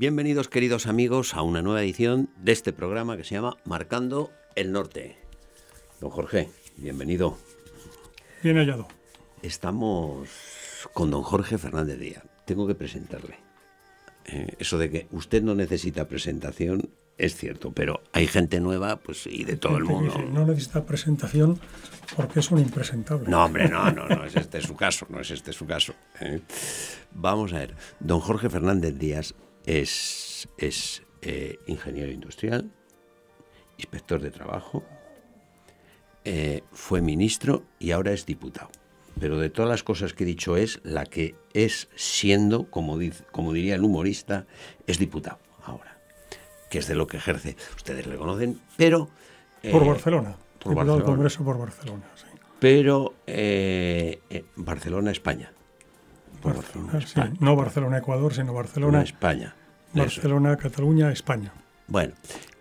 Bienvenidos queridos amigos a una nueva edición de este programa que se llama Marcando el Norte. Don Jorge, bienvenido. Bien hallado. Estamos con don Jorge Fernández Díaz. Tengo que presentarle. Eh, eso de que usted no necesita presentación es cierto, pero hay gente nueva pues, y de todo el mundo. No necesita presentación porque es un impresentable. No, hombre, no, no, no es este su caso, no es este su caso. ¿eh? Vamos a ver, don Jorge Fernández Díaz es, eh, ingeniero industrial, inspector de trabajo, eh, fue ministro y ahora es diputado. Pero de todas las cosas que he dicho es la que es siendo, como, diría el humorista, es diputado ahora, que es de lo que ejerce. Ustedes le conocen, pero... Eh, por Barcelona. Por Barcelona. Congreso por Barcelona, Pero Barcelona, España. No Barcelona-Ecuador, sino Barcelona-España. Barcelona-Cataluña-España. Bueno,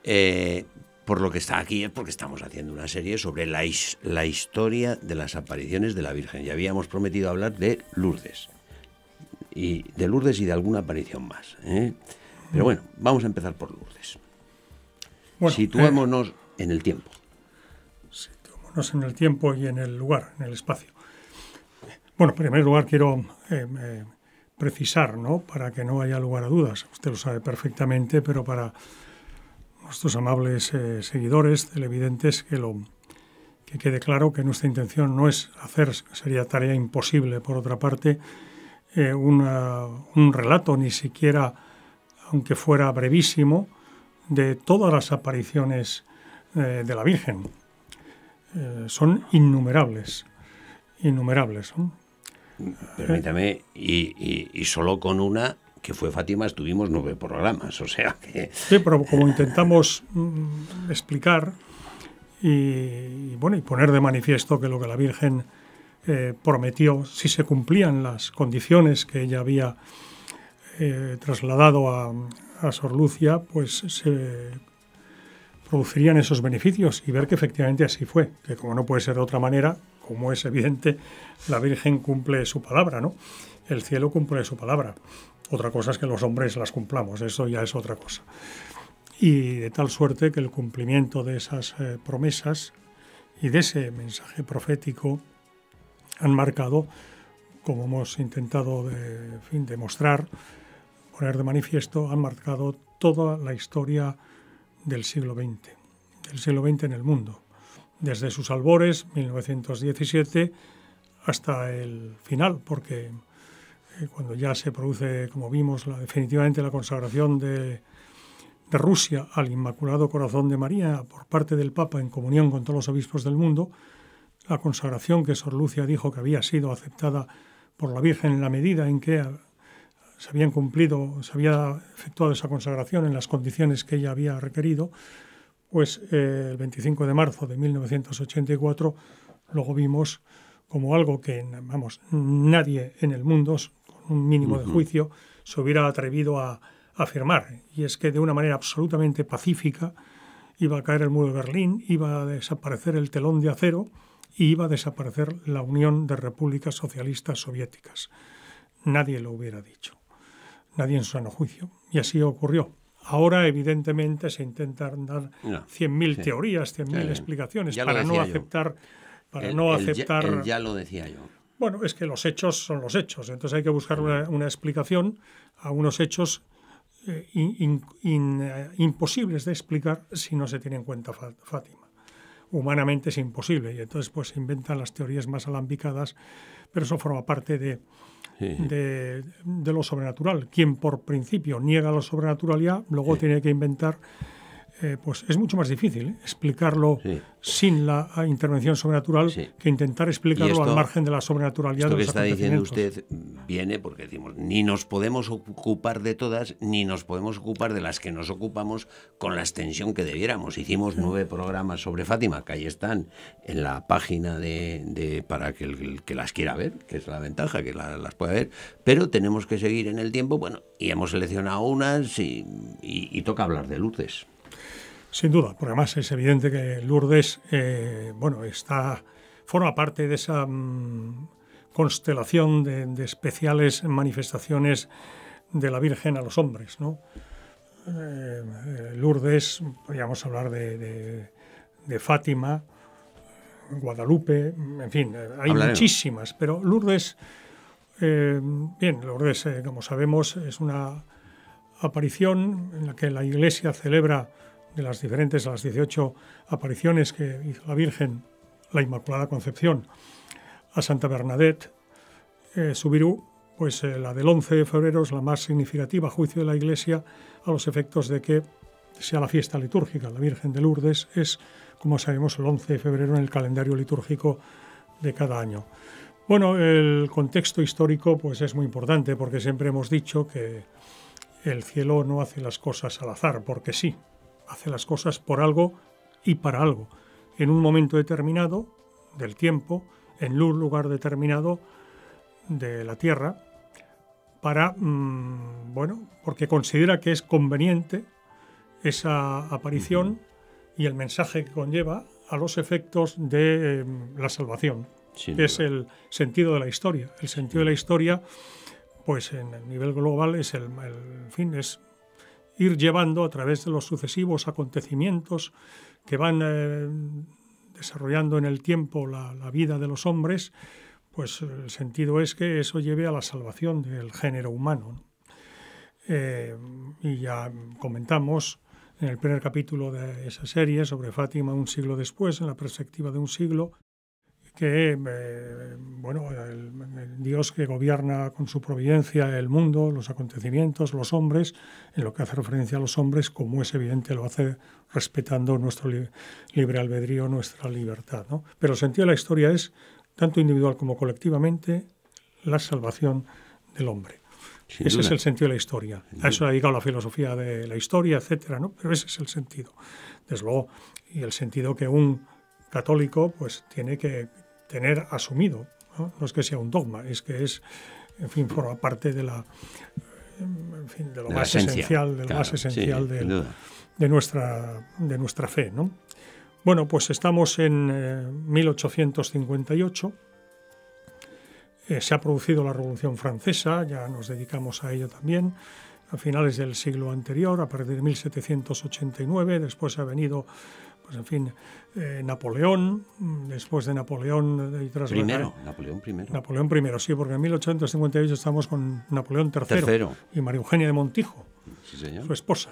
eh, por lo que está aquí es porque estamos haciendo una serie sobre la, historia de las apariciones de la Virgen. Ya habíamos prometido hablar de Lourdes. Y de Lourdes y de alguna aparición más. ¿eh? Pero bueno, vamos a empezar por Lourdes. Situémonos eh, en el tiempo. Situémonos en el tiempo y en el lugar, en el espacio. Bueno, en primer lugar quiero eh, eh, precisar, ¿no? para que no haya lugar a dudas, usted lo sabe perfectamente, pero para nuestros amables eh, seguidores televidentes que lo que quede claro que nuestra intención no es hacer, sería tarea imposible por otra parte, un relato ni siquiera, aunque fuera brevísimo, de todas las apariciones de la Virgen. son innumerables, innumerables. ¿no? permítame, y, solo con una que fue Fátima, estuvimos nueve programas, o sea que... Sí, pero como intentamos mm, explicar y, bueno, y poner de manifiesto que lo que la Virgen eh, prometió, si se cumplían las condiciones que ella había eh, trasladado a, a, Sor Lucia, pues se producirían esos beneficios y ver que efectivamente así fue, que como no puede ser de otra manera, como es evidente, la Virgen cumple su palabra, ¿no? El cielo cumple su palabra. Otra cosa es que los hombres las cumplamos, eso ya es otra cosa. Y de tal suerte que el cumplimiento de esas eh, promesas y de ese mensaje profético han marcado, como hemos intentado demostrar, poner de manifiesto, han marcado toda la historia del siglo XX, del siglo XX en el mundo desde sus albores, 1917, hasta el final, porque eh, cuando ya se produce, como vimos, definitivamente la consagración de, Rusia al Inmaculado Corazón de María por parte del Papa en comunión con todos los obispos del mundo, la consagración que Sor Lucia dijo que había sido aceptada por la Virgen en la medida en que eh, se habían cumplido, se había efectuado esa consagración en las condiciones que ella había requerido, pues eh, el 25 de marzo de 1984 luego vimos como algo que, vamos, nadie en el mundo, con un mínimo de juicio, se hubiera atrevido a, afirmar. Y es que de una manera absolutamente pacífica iba a caer el muro de Berlín, iba a desaparecer el telón de acero y iba a desaparecer la Unión de Repúblicas Socialistas Soviéticas. Nadie lo hubiera dicho, nadie en su sano juicio. Y así ocurrió. Ahora, evidentemente, se intentan dar 100.000 teorías, 100.000 mil explicaciones para no aceptar... Para no Ya, lo decía yo. Bueno, es que los hechos son los hechos, entonces hay que buscar una, explicación a unos hechos eh, eh, imposibles de explicar si no se tiene en cuenta Fátima. Humanamente es imposible y entonces pues se inventan las teorías más alambicadas, pero eso forma parte de, de, lo sobrenatural. Quien por principio niega la sobrenaturalidad, luego tiene que inventar eh, pues es mucho más difícil ¿eh? explicarlo sin la ah, intervención sobrenatural que intentar explicarlo al margen de la sobrenaturalidad. de los que está diciendo usted mm, viene porque decimos ni nos podemos ocupar de todas ni nos podemos ocupar de las que nos ocupamos con la extensión que debiéramos. Hicimos nueve programas sobre Fátima que ahí están en la página de, para que el, que las quiera ver, que es la ventaja que las pueda ver. Pero tenemos que seguir en el tiempo, bueno, y hemos seleccionado unas y, toca hablar de luces. Sin duda, porque además es evidente que Lourdes eh, bueno, está, forma parte de esa mm, constelación de, especiales manifestaciones de la Virgen a los hombres. Eh, Lourdes, podríamos hablar de, Fátima, Guadalupe, en fin, eh, hay muchísimas, pero Lourdes, bien, Lourdes, como sabemos, es una aparición en la que la Iglesia celebra de las diferentes, a las 18 apariciones que hizo la Virgen, la Inmaculada Concepción, a Santa Bernadette, eh, Subirú, pues eh, la del 11 de febrero es la más significativa juicio de la Iglesia a los efectos de que sea la fiesta litúrgica. La Virgen de Lourdes es, como sabemos, el 11 de febrero en el calendario litúrgico de cada año. Bueno, el contexto histórico pues es muy importante porque siempre hemos dicho que el cielo no hace las cosas al azar, porque sí, hace las cosas por algo y para algo. En un momento determinado del tiempo, en un lugar determinado de la Tierra, para, mm, bueno, porque considera que es conveniente esa aparición y el mensaje que conlleva a los efectos de mm, la salvación, que es el sentido de la historia. El sentido de la historia, pues en el nivel global es el, fin, es ir llevando a través de los sucesivos acontecimientos que van eh, desarrollando en el tiempo la, vida de los hombres, pues eh, el sentido es que eso lleve a la salvación del género humano. Eh, y ya comentamos en el primer capítulo de esa serie sobre Fátima un siglo después, en la perspectiva de un siglo, que, eh, bueno, el, Dios que gobierna con su providencia el mundo, los acontecimientos, los hombres, en lo que hace referencia a los hombres, como es evidente, lo hace respetando nuestro libre albedrío, nuestra libertad. Pero el sentido de la historia es, tanto individual como colectivamente, la salvación del hombre. ese es el sentido de la historia. a eso ha dedicado la filosofía de la historia, etcétera, ¿no? Pero ese es el sentido. Desde luego, y el sentido que un católico pues tiene que tener asumido. No, es que sea un dogma, es que es, en fin, forma parte de la, en fin, de lo más esencial, de más esencial de, nuestra, de nuestra fe. ¿no? Bueno, pues estamos en 1858. Eh, eh, se ha producido la Revolución Francesa, ya nos dedicamos a ello también, a finales del siglo anterior, a partir de 1789. Después ha venido pues, en fin, eh, Napoleón, mm, después de Napoleón eh, y Primero, eh, Napoleón primero. Napoleón primero, sí, porque en 1858 estamos con Napoleón III y María Eugenia de Montijo, su esposa.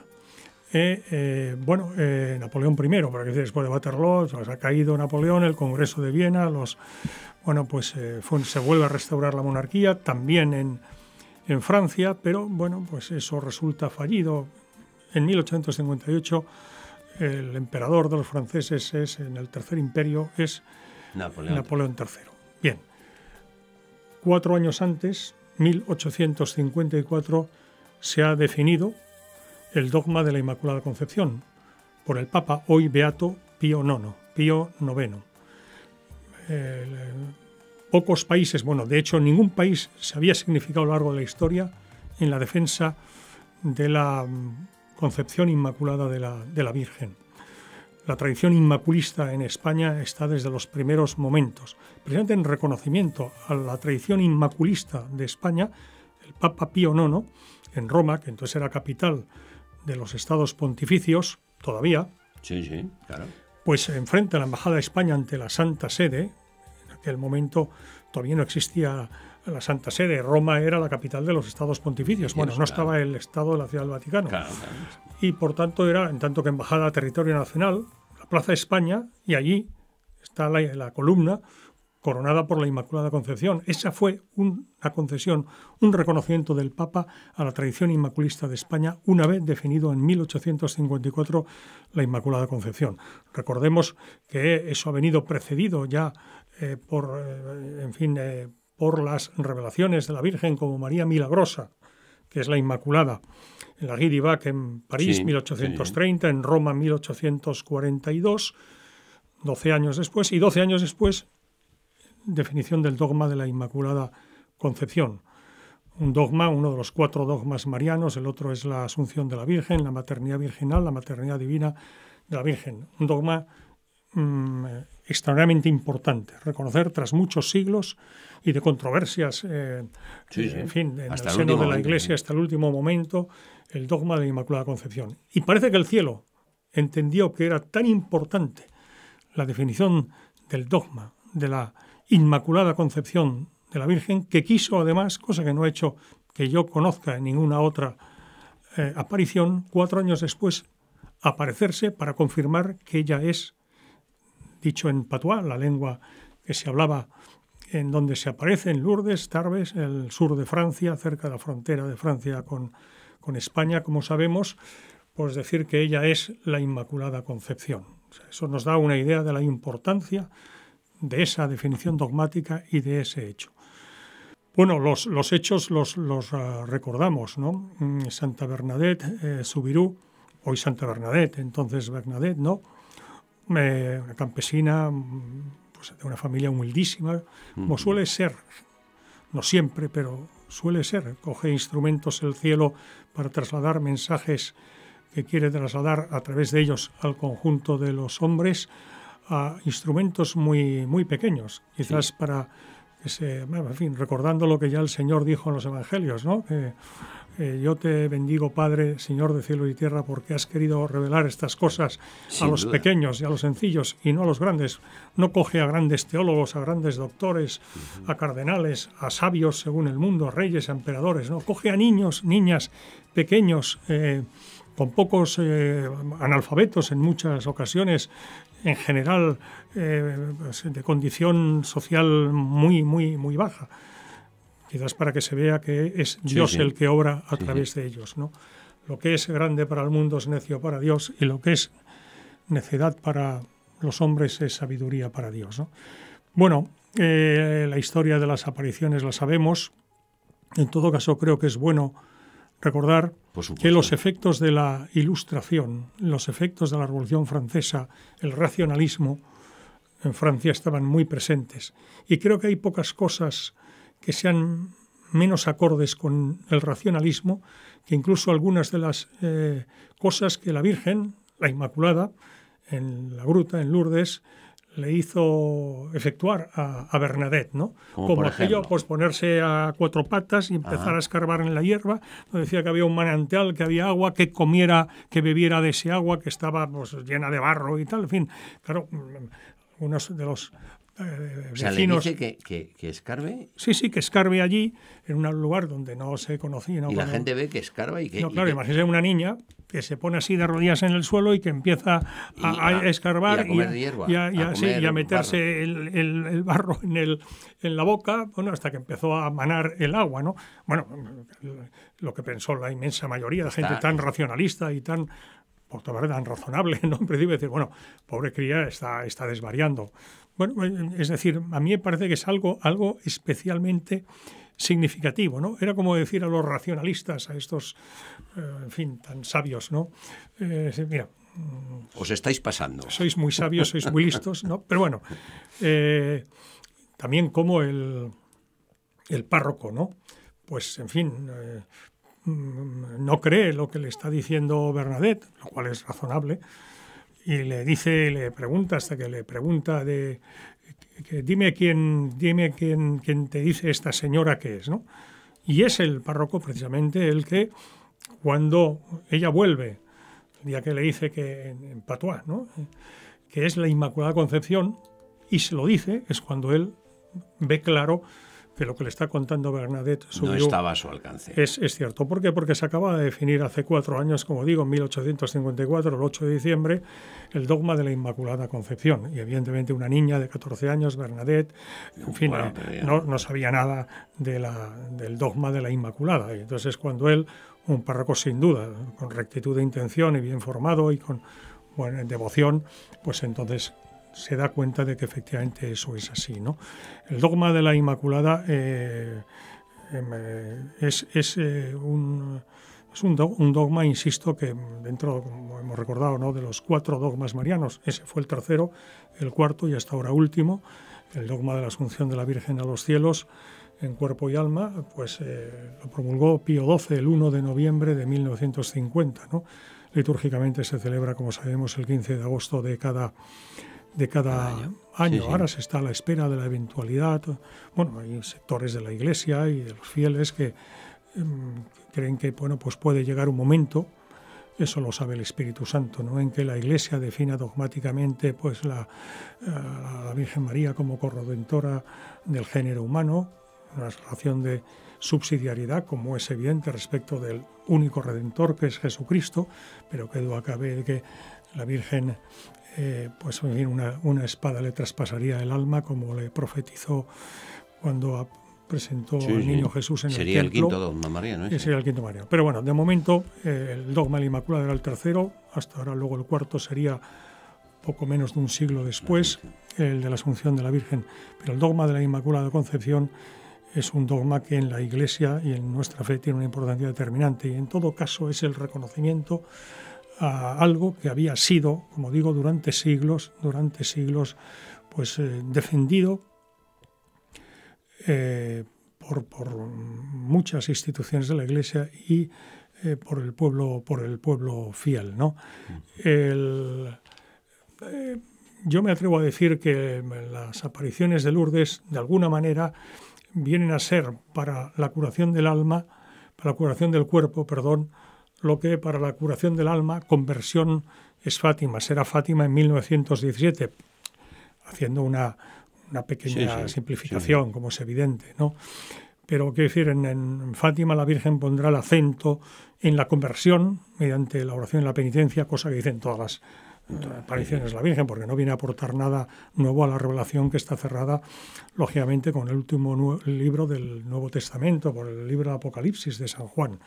bueno, Napoleón I, para que después de Waterloo ha caído Napoleón, el Congreso de Viena, los, bueno, pues se vuelve a restaurar la monarquía, también en, en Francia, pero bueno, pues eso resulta fallido. En 1858 el emperador de los franceses es en el tercer imperio es Napoleón, III. Bien, cuatro años antes, 1854, se ha definido el dogma de la Inmaculada Concepción por el Papa, hoy Beato Pío IX. Pío IX. Eh, pocos países, bueno, de hecho ningún país se había significado a lo largo de la historia en la defensa de la mm, Concepción Inmaculada de la, Virgen. La tradición inmaculista en España está desde los primeros momentos. Presente en reconocimiento a la tradición inmaculista de España, el Papa Pío IX, en Roma, que entonces era capital de los estados pontificios, todavía, sí, sí, claro. pues enfrente enfrenta a la Embajada de España ante la Santa Sede. En aquel momento todavía no existía la Santa Sede. Roma era la capital de los estados pontificios. Bueno, no estaba el estado de la Ciudad del Vaticano. Y por tanto era, en tanto que embajada, territorio nacional, la Plaza España, y allí está la, columna coronada por la Inmaculada Concepción. Esa fue una concesión, un reconocimiento del Papa a la tradición inmaculista de España una vez definido en 1854 la Inmaculada Concepción. Recordemos que eso ha venido precedido ya eh, por, eh, en fin, eh, por las revelaciones de la Virgen como María Milagrosa, que es la Inmaculada, en la Giribac en París, 1830, en Roma, 1842, 12 años después, y 12 años después, definición del dogma de la Inmaculada Concepción. Un dogma, uno de los cuatro dogmas marianos, el otro es la Asunción de la Virgen, la maternidad virginal, la maternidad divina de la Virgen. Un dogma mm, extraordinariamente importante. Reconocer tras muchos siglos y de controversias, eh, en fin, en el seno de la Iglesia hasta el último momento, el dogma de la Inmaculada Concepción. Y parece que el cielo entendió que era tan importante la definición del dogma de la Inmaculada Concepción de la Virgen que quiso además, cosa que no ha hecho que yo conozca en ninguna otra eh, aparición, cuatro años después aparecerse para confirmar que ella es dicho en patois, la lengua que se hablaba en donde se aparece en Lourdes, Tarbes, el sur de Francia, cerca de la frontera de Francia con, España, como sabemos, pues decir que ella es la Inmaculada Concepción. eso nos da una idea de la importancia de esa definición dogmática y de ese hecho. Bueno, los, hechos los, ah, recordamos, ¿no? Mm, Santa Bernadette, eh, Subirú, hoy Santa Bernadette, entonces Bernadette, ¿no? una campesina pues, de una familia humildísima, como suele ser, no siempre, pero suele ser. Coge instrumentos el cielo para trasladar mensajes que quiere trasladar a través de ellos al conjunto de los hombres a instrumentos muy, muy pequeños, quizás para en fin, recordando lo que ya el Señor dijo en los Evangelios, ¿no? Eh, yo te bendigo, Padre, Señor de cielo y tierra, porque has querido revelar estas cosas a los pequeños y a los sencillos y no a los grandes. No coge a grandes teólogos, a grandes doctores, a cardenales, a sabios según el mundo, a reyes, a emperadores. No, coge a niños, niñas, pequeños. Eh, con pocos eh, analfabetos en muchas ocasiones, en general pues, de condición social muy, muy, muy baja quizás para que se vea que es Dios el que obra a través de ellos. ¿no? Lo que es grande para el mundo es necio para Dios y lo que es necedad para los hombres es sabiduría para Dios. ¿no? Bueno, eh, la historia de las apariciones la sabemos. En todo caso, creo que es bueno recordar que los efectos de la ilustración, los efectos de la Revolución Francesa, el racionalismo, en Francia estaban muy presentes. Y creo que hay pocas cosas que sean menos acordes con el racionalismo, que incluso algunas de las eh, cosas que la Virgen, la Inmaculada, en la gruta, en Lourdes, le hizo efectuar a, Bernadette, ¿no? Como, aquello, pues ponerse a cuatro patas y empezar a escarbar en la hierba. Decía que había un manantial, que había agua, que comiera, que bebiera de ese agua, que estaba pues, llena de barro y tal. En fin, claro, uno de los eh, Le dice que, que, escarbe? Sí, sí, que escarbe allí, en un lugar donde no se conocía. y la gente ve que escarba y que... No, claro, imagínese una niña que se pone así de rodillas en el suelo y que empieza a, escarbar y a, y meterse el, el, barro en, el, en la boca, bueno, hasta que empezó a manar el agua, ¿no? Bueno, lo que pensó la inmensa mayoría de gente tan racionalista y tan por tan razonable, ¿no? En principio decir, bueno, pobre cría está, está desvariando. Bueno, es decir, a mí me parece que es algo, algo especialmente significativo, ¿no? Era como decir a los racionalistas, a estos, eh, en fin, tan sabios, ¿no? Eh, mira. Mm, Os estáis pasando. Sois muy sabios, sois muy listos, ¿no? Pero bueno, eh, también como el, el, párroco, ¿no? Pues, en fin, mm, no cree lo que le está diciendo Bernadette, lo cual es razonable y le dice, le pregunta hasta que le pregunta de dime quién, dime quién, te dice esta señora que es, ¿no? Y es el párroco precisamente el que cuando ella vuelve, ya que le dice que en, Patois, ¿no? Que es la Inmaculada Concepción y se lo dice es cuando él ve claro que lo que le está contando Bernadette no estaba a su alcance. Es, cierto. ¿Por qué? Porque se acaba de definir hace cuatro años, como digo, en 1854, el 8 de diciembre, el dogma de la Inmaculada Concepción. Y evidentemente una niña de 14 años, Bernadette, en fin, no, sabía nada de la, del dogma de la Inmaculada. Y entonces cuando él, un párroco sin duda, con rectitud de intención y bien formado y con bueno, devoción, pues entonces se da cuenta de que efectivamente eso es así. ¿no? El dogma de la Inmaculada eh, em, eh, eh, es, un... un, dogma, insisto, que dentro, como hemos recordado, ¿no? de los cuatro dogmas marianos, ese fue el tercero, el cuarto y hasta ahora último, el dogma de la Asunción de la Virgen a los cielos en cuerpo y alma, pues lo promulgó Pío XII el 1 de noviembre de 1950. ¿no? Litúrgicamente se celebra, como sabemos, el 15 de agosto de cada, de cada año. Ahora se está a la espera de la eventualidad. Bueno, hay sectores de la Iglesia y de los fieles que em, creen que bueno, pues puede llegar un momento, eso lo sabe el Espíritu Santo, ¿no? en que la Iglesia defina dogmáticamente pues, la, a eh, la Virgen María como corredentora del género humano, una relación de subsidiariedad, como es evidente respecto del único redentor que es Jesucristo, pero que a cabe que la Virgen eh, pues una, espada le traspasaría el alma, como le profetizó cuando presentó al niño Jesús en el templo. Eh, sería el quinto dogma mariano. ¿eh? Sería el quinto mariano. Pero bueno, de momento eh, el dogma de la Inmaculada era el tercero, hasta ahora luego el cuarto sería poco menos de un siglo después, el de la Asunción de la Virgen. Pero el dogma de la Inmaculada Concepción es un dogma que en la Iglesia y en nuestra fe tiene una importancia determinante y en todo caso es el reconocimiento a algo que había sido, como digo, durante siglos, durante siglos, pues eh, defendido eh, por, muchas instituciones de la Iglesia y eh, por el pueblo, por el pueblo fiel, ¿no? yo me atrevo a decir que las apariciones de Lourdes, de alguna manera, vienen a ser para la curación del alma, para la curación del cuerpo, perdón, lo que para la curación del alma, conversión, es Fátima. Será Fátima en 1917, haciendo una, pequeña simplificación, como es evidente, ¿no? Pero qué decir, en, en, Fátima la Virgen pondrá el acento en la conversión mediante la oración y la penitencia, cosa que dicen todas las eh, aparición es la Virgen, porque no viene a aportar nada nuevo a la revelación que está cerrada, lógicamente, con el último libro del Nuevo Testamento, por el libro Apocalipsis de San Juan.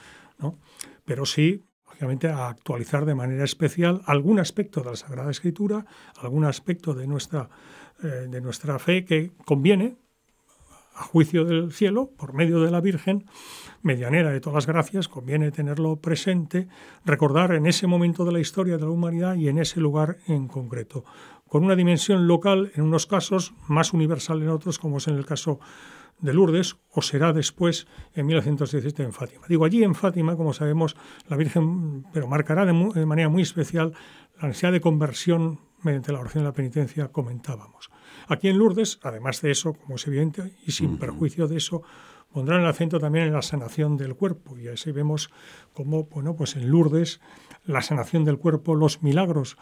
Pero sí, lógicamente, a actualizar de manera especial algún aspecto de la Sagrada Escritura, algún aspecto de nuestra, eh, de nuestra fe que conviene a juicio del cielo, por medio de la Virgen, medianera de todas las gracias, conviene tenerlo presente, recordar en ese momento de la historia de la humanidad y en ese lugar en concreto, con una dimensión local en unos casos, más universal en otros, como es en el caso de Lourdes o será después en 1917 en Fátima. Digo, allí en Fátima, como sabemos, la Virgen, pero marcará de, manera muy especial la ansiedad de conversión mediante la oración de la penitencia, comentábamos. Aquí en Lourdes, además de eso, como es evidente, y sin perjuicio de eso, pondrán el acento también en la sanación del cuerpo. Y así vemos cómo, bueno, pues en Lourdes, la sanación del cuerpo, los milagros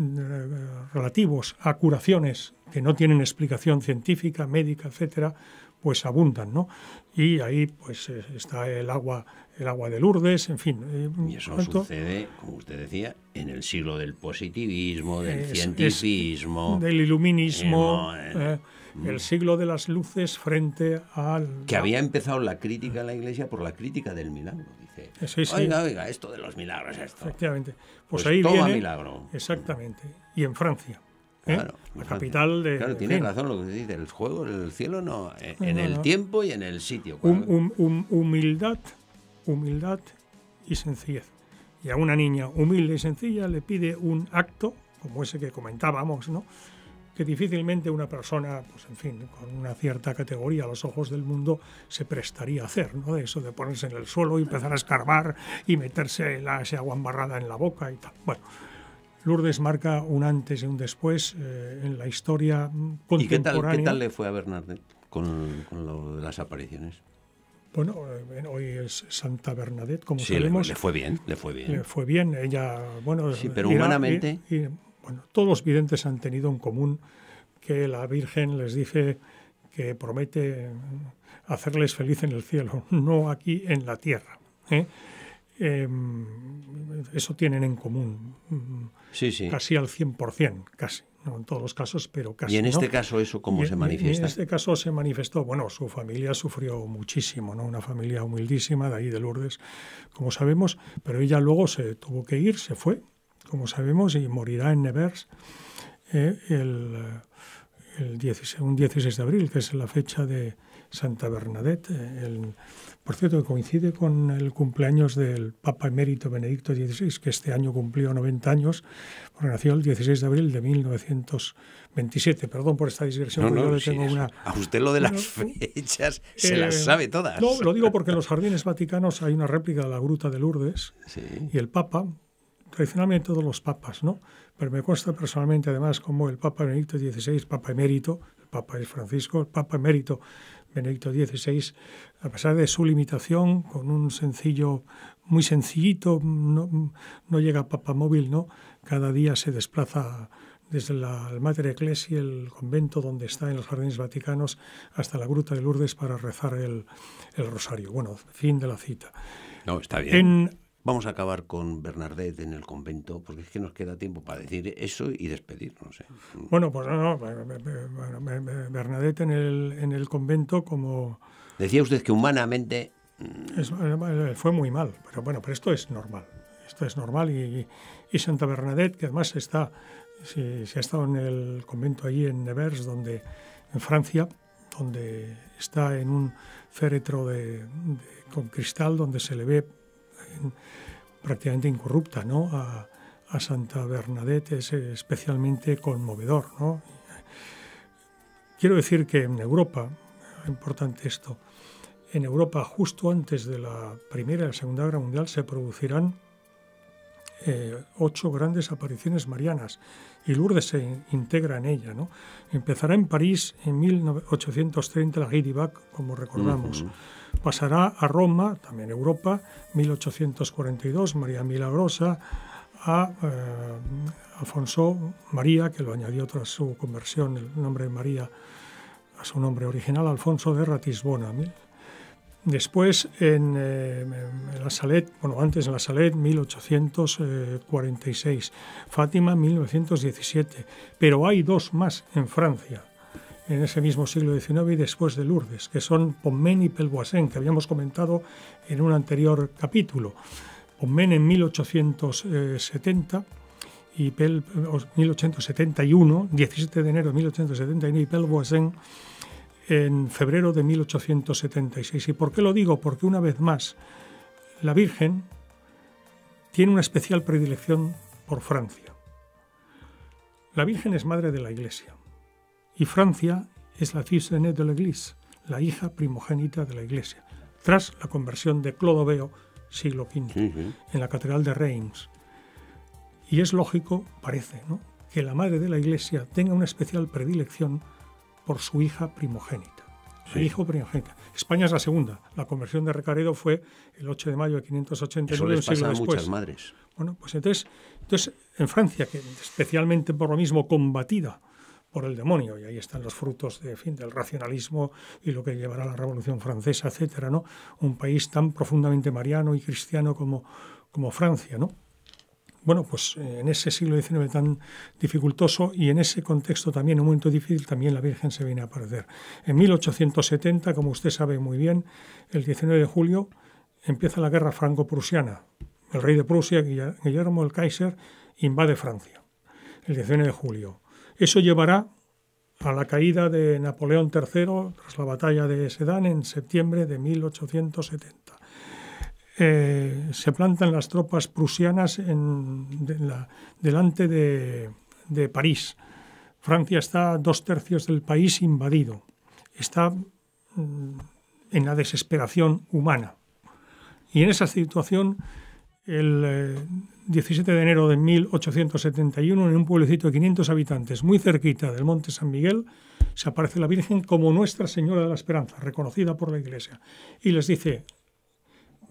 eh, relativos a curaciones que no tienen explicación científica, médica, etcétera, pues abundan, ¿no? Y ahí pues eh, está el agua, el agua de Lourdes, en fin. Eh, y eso sucede, como usted decía, en el siglo del positivismo, del cientificismo, del iluminismo, eh, el mm. siglo de las luces frente al que había empezado la crítica a la Iglesia por la crítica del milagro, dice. esto de los milagros, esto. Efectivamente. Pues, pues ahí milagro. Exactamente. Y en Francia. ¿Eh? Claro, la capital de. Claro, tiene razón lo que dice. El juego, el cielo no. En el tiempo y en el sitio. humildad, humildad y sencillez. Y a una niña humilde y sencilla le pide un acto, como ese que comentábamos, ¿no? que difícilmente una persona, pues en fin, con una cierta categoría a los ojos del mundo se prestaría a hacer, ¿no? De eso de ponerse en el suelo y empezar a escarbar y meterse la, ese agua embarrada en la boca y tal. Bueno, Lourdes marca un antes y un después eh, en la historia contemporánea. ¿Y qué tal, le fue a Bernadette con, lo de las apariciones? Bueno, eh, hoy es Santa Bernadette, como sabemos. Le, le, fue bien, le fue bien. Le fue bien, ella, bueno... Sí, pero humanamente... bueno, todos los videntes han tenido en común que la Virgen les dice que promete hacerles feliz en el cielo, no aquí en la tierra. ¿eh? Em, eso tienen en común. Sí, Casi al 100%, casi. en todos los casos, pero casi. ¿Y en este caso eso cómo se manifiesta? En este caso se manifestó, bueno, su familia sufrió muchísimo, ¿no? Una familia humildísima de ahí de Lourdes, como sabemos, pero ella luego se tuvo que ir, se fue, como sabemos, y morirá en Nevers eh, el el 16, un 16 de abril, que es la fecha de Santa Bernadette. Eh, el, por cierto, coincide con el cumpleaños del Papa Emérito Benedicto XVI, que este año cumplió 90 años, porque nació el 16 de abril de 1927. Perdón por esta digresión, una... A usted lo de las fechas se eh, las sabe todas. No, lo digo porque en los jardines vaticanos hay una réplica de la Gruta de Lourdes y el Papa tradicionalmente todos los papas, ¿no? Pero me consta personalmente, además, como el Papa Benedicto XVI, Papa emérito, el Papa es Francisco, el Papa emérito Benedicto XVI, a pesar de su limitación, con un sencillo, muy sencillito, no, llega a Papa móvil, ¿no? Cada día se desplaza desde la, madre Mater Ecclesia, el convento donde está en los jardines vaticanos, hasta la Gruta de Lourdes para rezar el, rosario. Bueno, fin de la cita. No, está bien. Vamos a acabar con Bernadette en el convento, porque es que nos queda tiempo para decir eso y despedirnos. Bueno, pues no, no, Bernadette en el, en el convento como... Decía usted que humanamente... Mm, eh, eh, fue muy mal, pero bueno, pero esto es normal. Esto es normal y, Santa Bernadette, que además está, se, ha estado en el convento allí en Nevers, donde, en Francia, donde está en un féretro de, con cristal, donde se le ve prácticamente incorrupta, ¿no? A, Santa Bernadette es especialmente conmovedor, Quiero decir que en Europa, importante esto, en Europa justo antes de la Primera y la Segunda Guerra Mundial se producirán eh, ocho grandes apariciones marianas y Lourdes se integra en ella. Empezará en París en 1830 la Giribac, como recordamos. Pasará a Roma, también Europa, 1842, María Milagrosa, a eh, Alfonso María, que lo añadió tras su conversión, el nombre de María a su nombre original, Alfonso de Ratisbona. Después eh, en, la Salet, bueno, antes en la Salet, 1846, Fátima, 1917, pero hay dos más en Francia en ese mismo siglo XIX y después de Lourdes, que son Pommen y Pelvoisin, que habíamos comentado en un anterior capítulo. Pommen en 1870 y Pel, 1871, 17 de enero de 1871 y en febrero de 1876. ¿Y por qué lo digo? Porque una vez más, la Virgen tiene una especial predilección por Francia. La Virgen es madre de la Iglesia y Francia es la fils de la Iglesia, la hija primogénita de la Iglesia, tras la conversión de Clodoveo, siglo V, en la Catedral de Reims. Y es lógico, parece, ¿no? que la madre de la Iglesia tenga una especial predilección por su hija primogénita. Su hijo primogénita. España es la segunda. La conversión de Recaredo fue el 8 de mayo de 589, siglo muchas madres. Bueno, pues entonces, entonces, en Francia, que especialmente por lo mismo combatida por el demonio. Y ahí están los frutos de, fin, del racionalismo y lo que llevará a la Revolución Francesa, etcétera, ¿no? Un país tan profundamente mariano y cristiano como, como Francia, ¿no? Bueno, pues eh, en ese siglo XIX tan dificultoso y en ese contexto también, un momento difícil, también la Virgen se viene a aparecer. En 1870, como usted sabe muy bien, el 19 de julio empieza la guerra franco-prusiana. El rey de Prusia, Guillermo el Kaiser, invade Francia el 19 de julio. Eso llevará a la caída de Napoleón III tras la batalla de Sedan en septiembre de 1870. Eh, se plantan las tropas prusianas delante de, París. Francia está dos tercios del país invadido. Está mm, en la desesperación humana. Y en esa situación el 17 eh, de enero de 1871 en un pueblecito de 500 habitantes, muy cerquita del Monte San Miguel, se aparece la Virgen como Nuestra Señora de la Esperanza, reconocida por la Iglesia, y les dice,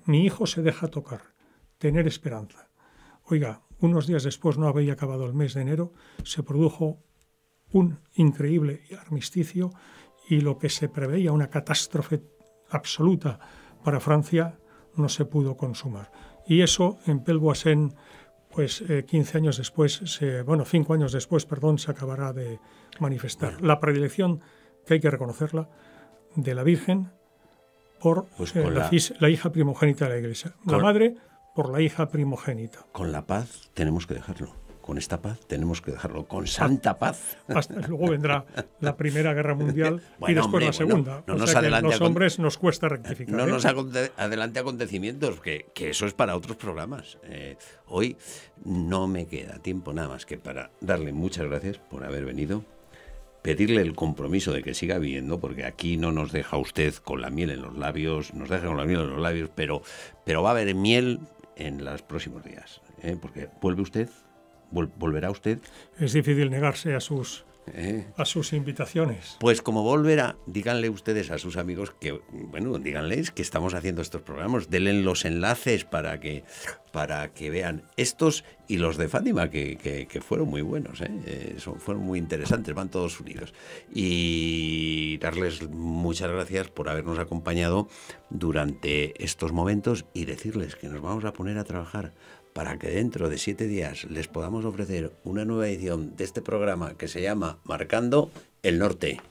mi hijo se deja tocar, tener esperanza. Oiga, unos días después, no había acabado el mes de enero, se produjo un increíble armisticio y lo que se preveía una catástrofe absoluta para Francia no se pudo consumar. Y eso en Pelboasen, pues 15 eh, años después, bueno, 5 años después, perdón, se acabará de manifestar. La predilección, que hay que reconocerla, de la Virgen por pues eh, la, hija primogénita de la Iglesia. la madre por la hija primogénita. Con la paz tenemos que dejarlo con esta paz tenemos que dejarlo, con santa paz. luego vendrá la Primera Guerra Mundial y después la Segunda. no nos hombres nos cuesta No ¿eh? nos adelante acontecimientos, que, eso es para otros programas. Eh, hoy no me queda tiempo nada más que para darle muchas gracias por haber venido, pedirle el compromiso de que siga viendo porque aquí no nos deja usted con la miel en los labios, nos deja con la miel en los labios, pero, pero va a haber miel en los próximos días, ¿eh? porque vuelve usted ¿Volverá usted? Es difícil negarse a sus eh. a sus invitaciones. Pues como volverá, díganle ustedes a sus amigos que, bueno, díganles que estamos haciendo estos programas, denle los enlaces para que, para que vean estos y los de Fátima, que, fueron muy buenos, ¿eh? Eh, fueron muy interesantes, van todos unidos. Y darles muchas gracias por habernos acompañado durante estos momentos y decirles que nos vamos a poner a trabajar para que dentro de siete días les podamos ofrecer una nueva edición de este programa que se llama Marcando el Norte.